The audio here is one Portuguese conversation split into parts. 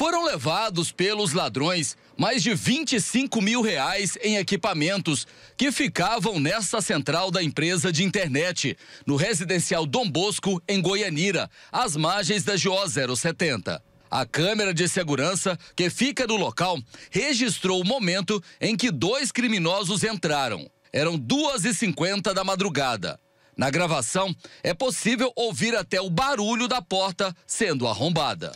Foram levados pelos ladrões mais de 25 mil reais em equipamentos que ficavam nessa central da empresa de internet, no residencial Dom Bosco, em Goianira, às margens da GO 070. A câmera de segurança que fica no local registrou o momento em que dois criminosos entraram. Eram 2h50 da madrugada. Na gravação, é possível ouvir até o barulho da porta sendo arrombada.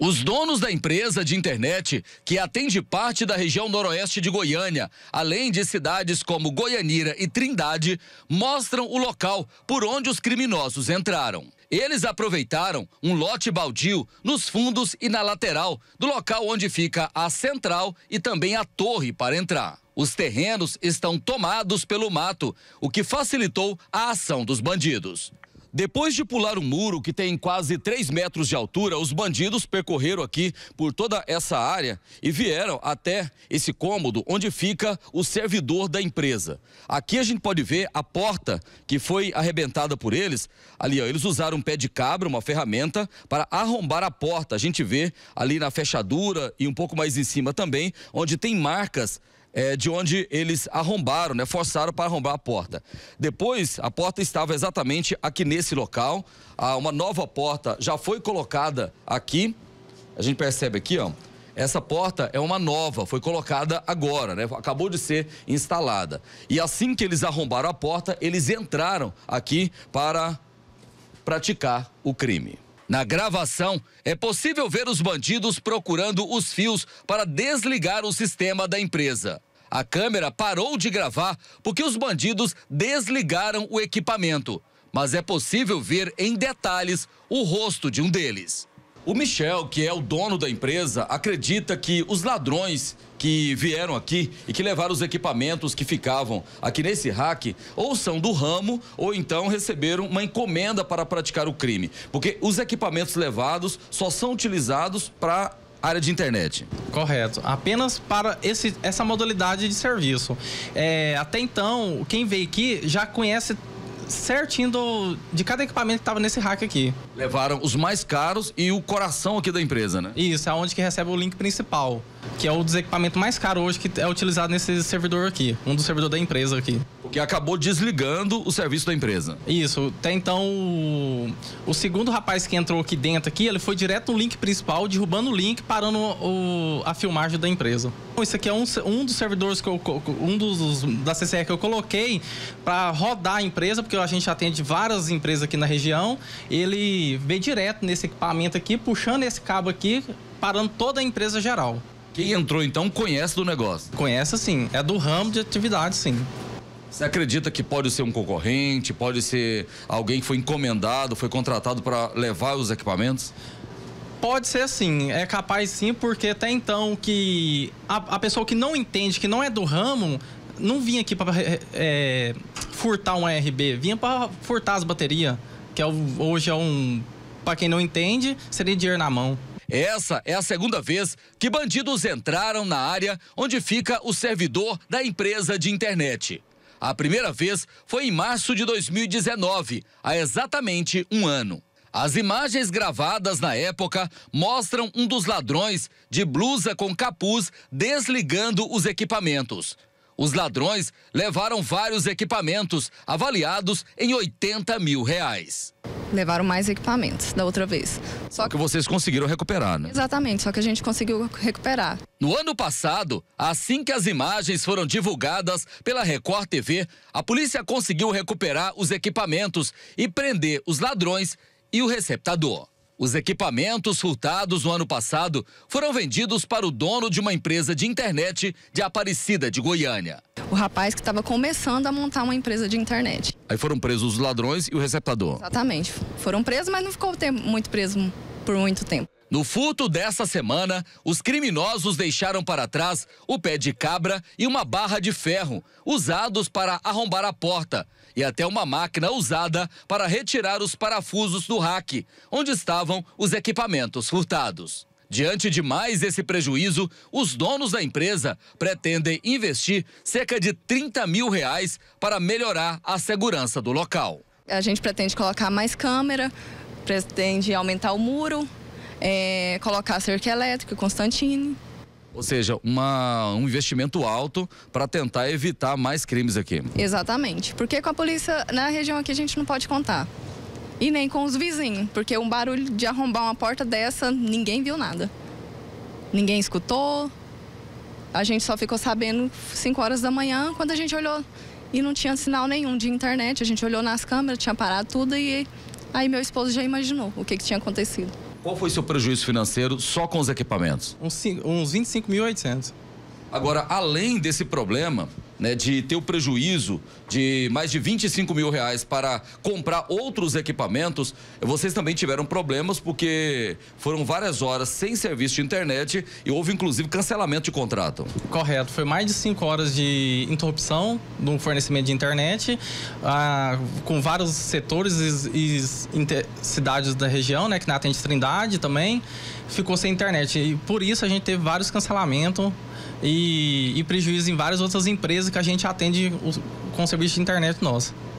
Os donos da empresa de internet, que atende parte da região noroeste de Goiânia, além de cidades como Goianira e Trindade, mostram o local por onde os criminosos entraram. Eles aproveitaram um lote baldio nos fundos e na lateral do local onde fica a central e também a torre para entrar. Os terrenos estão tomados pelo mato, o que facilitou a ação dos bandidos. Depois de pular um muro, que tem quase 3 metros de altura, os bandidos percorreram aqui por toda essa área e vieram até esse cômodo onde fica o servidor da empresa. Aqui a gente pode ver a porta que foi arrebentada por eles. Ali, ó, eles usaram um pé de cabra, uma ferramenta, para arrombar a porta. A gente vê ali na fechadura e um pouco mais em cima também, onde tem marcas é, de onde eles arrombaram, né, forçaram para arrombar a porta. Depois, a porta estava exatamente aqui nesse local. Ah, uma nova porta já foi colocada aqui. A gente percebe aqui, ó. Essa porta é uma nova, foi colocada agora, né? Acabou de ser instalada. E assim que eles arrombaram a porta, eles entraram aqui para praticar o crime. Na gravação, é possível ver os bandidos procurando os fios para desligar o sistema da empresa. A câmera parou de gravar porque os bandidos desligaram o equipamento, mas é possível ver em detalhes o rosto de um deles. O Michel, que é o dono da empresa, acredita que os ladrões que vieram aqui e que levaram os equipamentos que ficavam aqui nesse hack ou são do ramo ou então receberam uma encomenda para praticar o crime. Porque os equipamentos levados só são utilizados para área de internet. Correto. Apenas para esse, essa modalidade de serviço. É, até então, quem veio aqui já conhece certinho do, de cada equipamento que estava nesse rack aqui. Levaram os mais caros e o coração aqui da empresa, né? Isso, é onde que recebe o link principal, que é o dos equipamentos mais caros hoje que é utilizado nesse servidor aqui, um dos servidores da empresa aqui. Porque acabou desligando o serviço da empresa. Isso, até então o, o segundo rapaz que entrou aqui dentro aqui, ele foi direto no link principal, derrubando o link, parando o, a filmagem da empresa isso aqui é um, um dos servidores que eu, um dos da CCE que eu coloquei para rodar a empresa, porque a gente atende várias empresas aqui na região. Ele vê direto nesse equipamento aqui, puxando esse cabo aqui, parando toda a empresa geral. Quem entrou então conhece do negócio? Conhece sim, é do ramo de atividade, sim. Você acredita que pode ser um concorrente, pode ser alguém que foi encomendado, foi contratado para levar os equipamentos? Pode ser assim, é capaz sim, porque até então que a, a pessoa que não entende, que não é do ramo, não vinha aqui para é, furtar um ARB, vinha para furtar as baterias, que é hoje é um, para quem não entende, seria dinheiro na mão. Essa é a segunda vez que bandidos entraram na área onde fica o servidor da empresa de internet. A primeira vez foi em março de 2019, há exatamente um ano. As imagens gravadas na época mostram um dos ladrões de blusa com capuz desligando os equipamentos. Os ladrões levaram vários equipamentos, avaliados em 80 mil reais. Levaram mais equipamentos da outra vez. Só que... vocês conseguiram recuperar, né? Exatamente, só que a gente conseguiu recuperar. No ano passado, assim que as imagens foram divulgadas pela Record TV, a polícia conseguiu recuperar os equipamentos e prender os ladrões e o receptador. Os equipamentos furtados no ano passado foram vendidos para o dono de uma empresa de internet de Aparecida de Goiânia. O rapaz que estava começando a montar uma empresa de internet. Aí foram presos os ladrões e o receptador. Exatamente. Foram presos, mas não ficou muito preso por muito tempo. No furto dessa semana, os criminosos deixaram para trás o pé de cabra e uma barra de ferro, usados para arrombar a porta, e até uma máquina usada para retirar os parafusos do rack, onde estavam os equipamentos furtados. Diante de mais esse prejuízo, os donos da empresa pretendem investir cerca de 30 mil reais para melhorar a segurança do local. A gente pretende colocar mais câmera, pretende aumentar o muro, é, colocar cerca elétrica, Constantine. Ou seja, uma, um investimento alto para tentar evitar mais crimes aqui. Exatamente, porque com a polícia na região aqui a gente não pode contar. E nem com os vizinhos, porque um barulho de arrombar uma porta dessa, ninguém viu nada. Ninguém escutou. A gente só ficou sabendo 5 horas da manhã, quando a gente olhou e não tinha sinal nenhum de internet. A gente olhou nas câmeras, tinha parado tudo e aí meu esposo já imaginou o que, que tinha acontecido. Qual foi seu prejuízo financeiro só com os equipamentos? Uns, uns 25.800. Agora, além desse problema, né, de ter o prejuízo de mais de 25 mil reais para comprar outros equipamentos, vocês também tiveram problemas porque foram várias horas sem serviço de internet e houve inclusive cancelamento de contrato. Correto, foi mais de 5 horas de interrupção no fornecimento de internet, ah, com vários setores e, e cidades da região, né, que na atende Trindade também, ficou sem internet. E por isso a gente teve vários cancelamentos e, e prejuízo em várias outras empresas que a gente atende com serviços serviço de internet nosso.